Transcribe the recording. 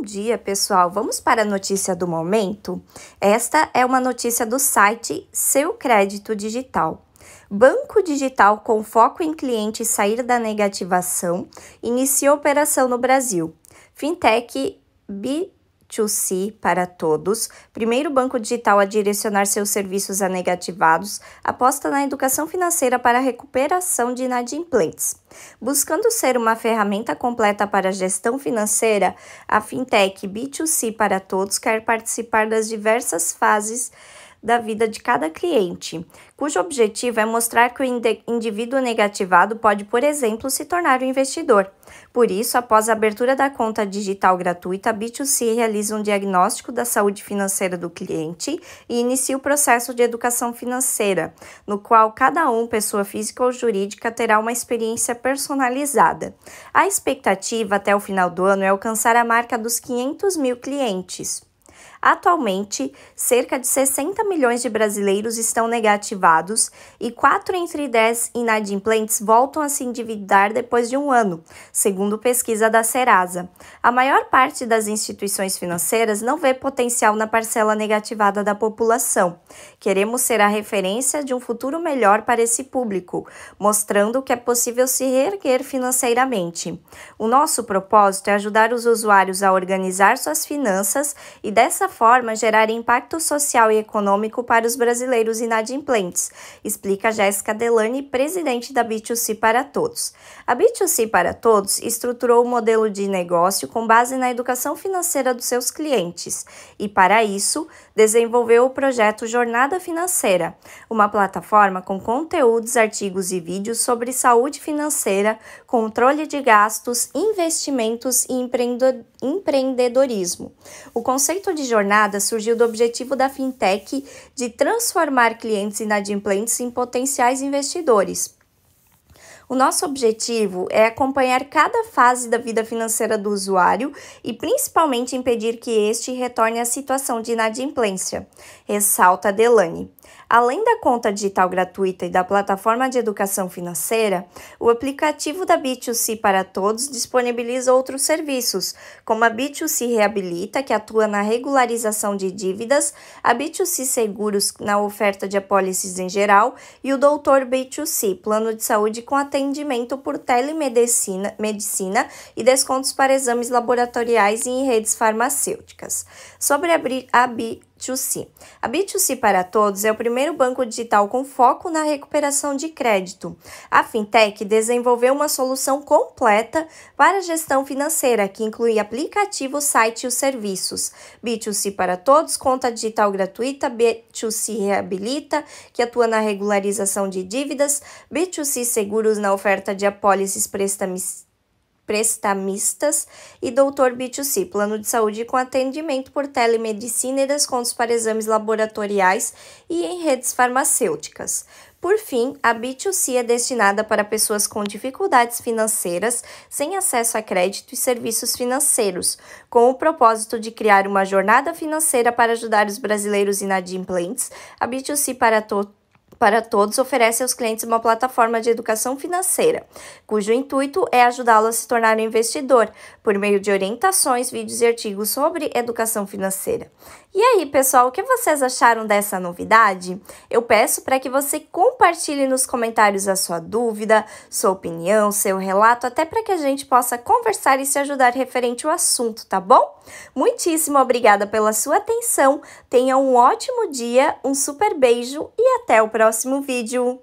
Bom dia, pessoal. Vamos para a notícia do momento? Esta é uma notícia do site Seu Crédito Digital. Banco digital com foco em cliente sair da negativação inicia operação no Brasil. Fintech B B2C para todos. Primeiro banco digital a direcionar seus serviços a negativados, aposta na educação financeira para a recuperação de inadimplentes. Buscando ser uma ferramenta completa para a gestão financeira, a fintech B2C para todos quer participar das diversas fases da vida de cada cliente, cujo objetivo é mostrar que o indivíduo negativado pode, por exemplo, se tornar um investidor. Por isso, após a abertura da conta digital gratuita, a B2C realiza um diagnóstico da saúde financeira do cliente e inicia o processo de educação financeira, no qual cada um, pessoa física ou jurídica, terá uma experiência personalizada. A expectativa até o final do ano é alcançar a marca dos 500 mil clientes. Atualmente, cerca de 60 milhões de brasileiros estão negativados e 4 entre 10 inadimplentes voltam a se endividar depois de um ano, segundo pesquisa da Serasa. A maior parte das instituições financeiras não vê potencial na parcela negativada da população. Queremos ser a referência de um futuro melhor para esse público, mostrando que é possível se reerguer financeiramente. O nosso propósito é ajudar os usuários a organizar suas finanças e, dessa forma gerar impacto social e econômico para os brasileiros inadimplentes, explica Jéssica Delane, presidente da B2C para Todos. A B2C para Todos estruturou o um modelo de negócio com base na educação financeira dos seus clientes e, para isso, desenvolveu o projeto Jornada Financeira, uma plataforma com conteúdos, artigos e vídeos sobre saúde financeira, controle de gastos, investimentos e empreendedorismo. O conceito de jornada jornada surgiu do objetivo da fintech de transformar clientes inadimplentes em potenciais investidores. O nosso objetivo é acompanhar cada fase da vida financeira do usuário e principalmente impedir que este retorne à situação de inadimplência, ressalta Delane. Além da conta digital gratuita e da plataforma de educação financeira, o aplicativo da B2C para Todos disponibiliza outros serviços, como a B2C Reabilita, que atua na regularização de dívidas, a B2C Seguros na oferta de apólices em geral e o Doutor B2C, plano de saúde com atendimento por telemedicina medicina e descontos para exames laboratoriais e em redes farmacêuticas. Sobre a, a B B2C. A B2C para Todos é o primeiro banco digital com foco na recuperação de crédito. A fintech desenvolveu uma solução completa para a gestão financeira, que inclui aplicativo, site e os serviços. B2C para Todos, conta digital gratuita, B2C Reabilita, que atua na regularização de dívidas, B2C Seguros na oferta de apólices prestamistas prestamistas e doutor B2C, plano de saúde com atendimento por telemedicina e descontos para exames laboratoriais e em redes farmacêuticas. Por fim, a B2C é destinada para pessoas com dificuldades financeiras, sem acesso a crédito e serviços financeiros, com o propósito de criar uma jornada financeira para ajudar os brasileiros inadimplentes. A B2C para todos para todos oferece aos clientes uma plataforma de educação financeira, cujo intuito é ajudá-lo a se tornar um investidor por meio de orientações, vídeos e artigos sobre educação financeira. E aí, pessoal, o que vocês acharam dessa novidade? Eu peço para que você compartilhe nos comentários a sua dúvida, sua opinião, seu relato, até para que a gente possa conversar e se ajudar referente ao assunto, tá bom? Muitíssimo obrigada pela sua atenção. Tenha um ótimo dia, um super beijo e até o próximo próximo vídeo.